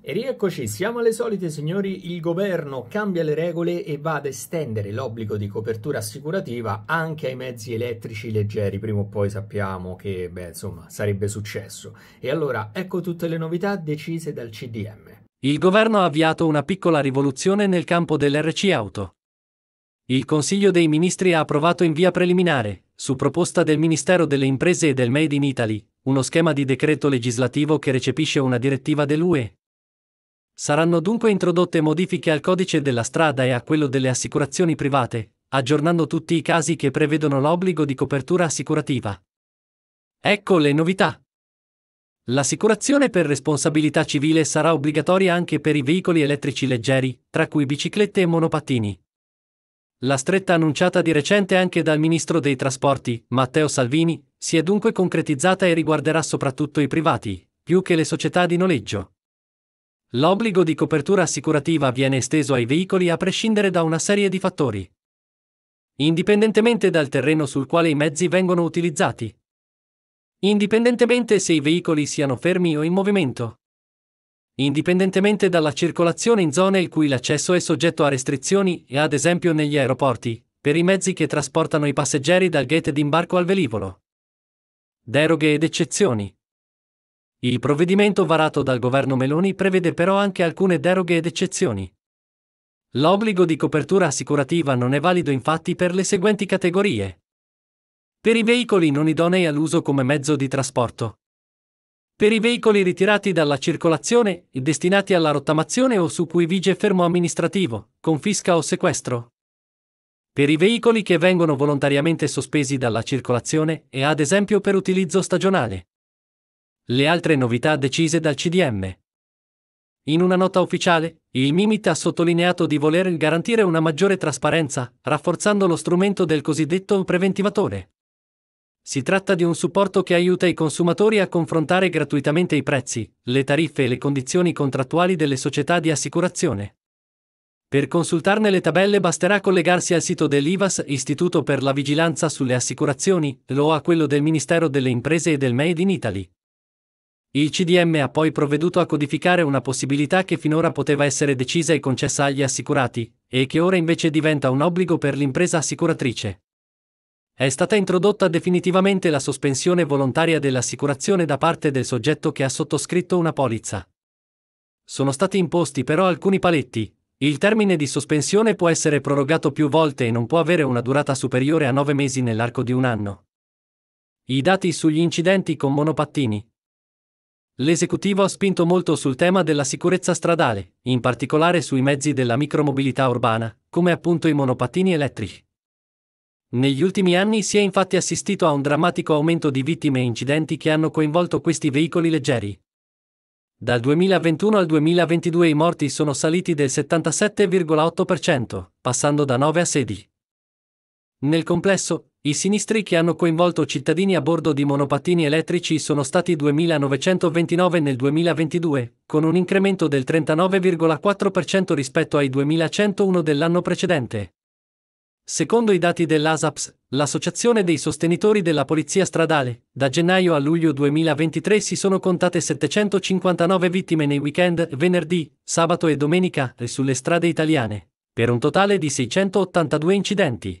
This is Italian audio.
E rieccoci, siamo alle solite signori, il governo cambia le regole e va ad estendere l'obbligo di copertura assicurativa anche ai mezzi elettrici leggeri, prima o poi sappiamo che, beh, insomma, sarebbe successo. E allora, ecco tutte le novità decise dal CDM. Il governo ha avviato una piccola rivoluzione nel campo dell'RC auto. Il Consiglio dei Ministri ha approvato in via preliminare, su proposta del Ministero delle Imprese e del Made in Italy, uno schema di decreto legislativo che recepisce una direttiva dell'UE, Saranno dunque introdotte modifiche al codice della strada e a quello delle assicurazioni private, aggiornando tutti i casi che prevedono l'obbligo di copertura assicurativa. Ecco le novità. L'assicurazione per responsabilità civile sarà obbligatoria anche per i veicoli elettrici leggeri, tra cui biciclette e monopattini. La stretta annunciata di recente anche dal ministro dei trasporti, Matteo Salvini, si è dunque concretizzata e riguarderà soprattutto i privati, più che le società di noleggio. L'obbligo di copertura assicurativa viene esteso ai veicoli a prescindere da una serie di fattori. Indipendentemente dal terreno sul quale i mezzi vengono utilizzati. Indipendentemente se i veicoli siano fermi o in movimento. Indipendentemente dalla circolazione in zone il cui l'accesso è soggetto a restrizioni e ad esempio negli aeroporti, per i mezzi che trasportano i passeggeri dal gate d'imbarco al velivolo. Deroghe ed eccezioni. Il provvedimento varato dal governo Meloni prevede però anche alcune deroghe ed eccezioni. L'obbligo di copertura assicurativa non è valido infatti per le seguenti categorie. Per i veicoli non idonei all'uso come mezzo di trasporto. Per i veicoli ritirati dalla circolazione, destinati alla rottamazione o su cui vige fermo amministrativo, confisca o sequestro. Per i veicoli che vengono volontariamente sospesi dalla circolazione e ad esempio per utilizzo stagionale le altre novità decise dal CDM. In una nota ufficiale, il Mimit ha sottolineato di voler garantire una maggiore trasparenza, rafforzando lo strumento del cosiddetto preventivatore. Si tratta di un supporto che aiuta i consumatori a confrontare gratuitamente i prezzi, le tariffe e le condizioni contrattuali delle società di assicurazione. Per consultarne le tabelle basterà collegarsi al sito dell'IVAS, Istituto per la Vigilanza sulle Assicurazioni, o a quello del Ministero delle Imprese e del Made in Italy. Il CDM ha poi provveduto a codificare una possibilità che finora poteva essere decisa e concessa agli assicurati, e che ora invece diventa un obbligo per l'impresa assicuratrice. È stata introdotta definitivamente la sospensione volontaria dell'assicurazione da parte del soggetto che ha sottoscritto una polizza. Sono stati imposti però alcuni paletti. Il termine di sospensione può essere prorogato più volte e non può avere una durata superiore a nove mesi nell'arco di un anno. I dati sugli incidenti con monopattini, L'esecutivo ha spinto molto sul tema della sicurezza stradale, in particolare sui mezzi della micromobilità urbana, come appunto i monopattini elettrici. Negli ultimi anni si è infatti assistito a un drammatico aumento di vittime e incidenti che hanno coinvolto questi veicoli leggeri. Dal 2021 al 2022 i morti sono saliti del 77,8%, passando da 9 a 16. Nel complesso, i sinistri che hanno coinvolto cittadini a bordo di monopattini elettrici sono stati 2.929 nel 2022, con un incremento del 39,4% rispetto ai 2.101 dell'anno precedente. Secondo i dati dell'ASAPS, l'Associazione dei sostenitori della Polizia Stradale, da gennaio a luglio 2023 si sono contate 759 vittime nei weekend venerdì, sabato e domenica sulle strade italiane, per un totale di 682 incidenti.